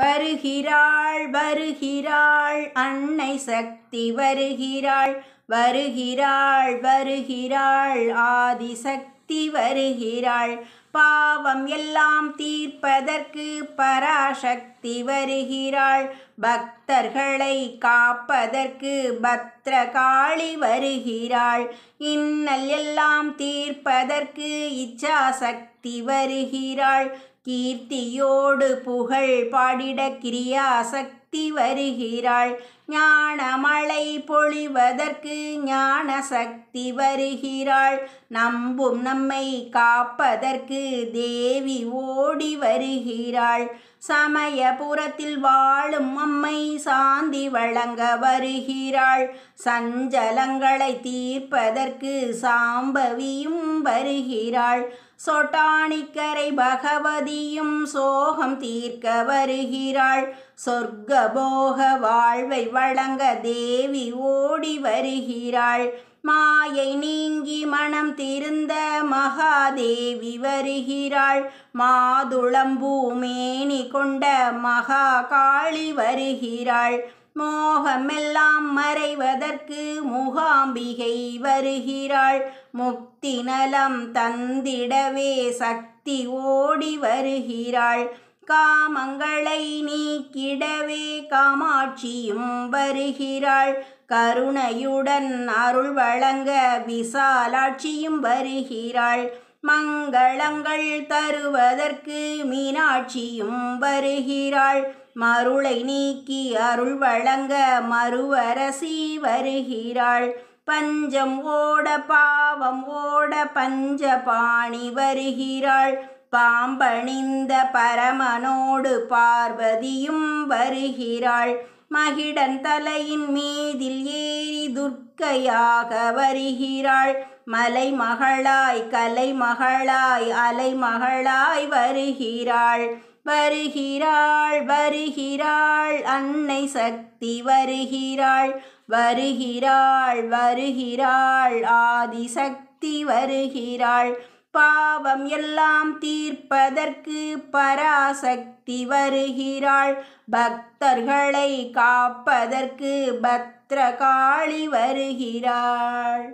வருகிறாள் வருகிறாள் அன்னை சக்தி வருகிறாள் வருகிறாள் வருகிறாள் ஆதிசக்தி வருகிறாள் பாவம் எல்லாம் தீர்ப்பதற்கு பராசக்தி வருகிறாள் பக்தர்களை காப்பதற்கு பத்ரகாளி வருகிறாள் இன்னல் எல்லாம் தீர்ப்பதற்கு இச்சாசக்தி வருகிறாள் கீர்த்தியோடு புகழ் பாடிட கிரியாசக்தி சக்தி வருகிறாள் ஞானமழை பொழிவதற்கு ஞான சக்தி வருகிறாள் நம்பும் நம்மை காப்பதற்கு தேவி ஓடி வருகிறாள் சமயபுரத்தில் வாழும் அம்மை சாந்தி வழங்க வருகிறாள் சஞ்சலங்களை தீர்ப்பதற்கு சாம்பவியும் வருகிறாள் சொட்டானிக்கரை பகவதியும் சோகம் தீர்க்க வருகிறாள் சொர்க்க போக வாழ்வை வழங்க தேவி ஓடி வருகிறாள் மாயை நீங்கி மனம் திருந்த மகாதேவி வருகிறாள் மாதுளம்பூமேனி கொண்ட மகா காளி வருகிறாள் மோகமெல்லாம் மறைவதற்கு முகாம்பிகை வருகிறாள் முக்தி நலம் தந்திடவே சக்தி ஓடி வருகிறாள் காமங்களை நீக்கிடவே காமாட்சியும் வருகிறாள் கருணையுடன் அருள் வழங்க விசாலாட்சியும் வருகிறாள் மங்களங்கள் தருவதற்கு மீனாட்சியும் வருகிறாள் மருளை நீக்கி அருள் வழங்க மறுவரசி வருகிறாள் பஞ்சம் ஓட பாவம் ஓட பஞ்ச பாணி வருகிறாள் பாம்பணிந்த பரமனோடு பார்வதியும் வருகிறாள் மகிடன் தலையின் மீதில் ஏறி துர்க்கையாக வருகிறாள் மலை மகளாய் கலை மகளாய் அலை மகளாய் வருகிறாள் வருகிறாள் வருகிறாள் அன்னை சக்தி வருகிறாள் வருகிறாள் வருகிறாள் ஆதிசக்தி வருகிறாள் பாவம் எல்லாம் தீர்ப்பதற்கு பராசக்தி வருகிறாள் பக்தர்களை காப்பதற்கு பத்ரகாளி வருகிறாள்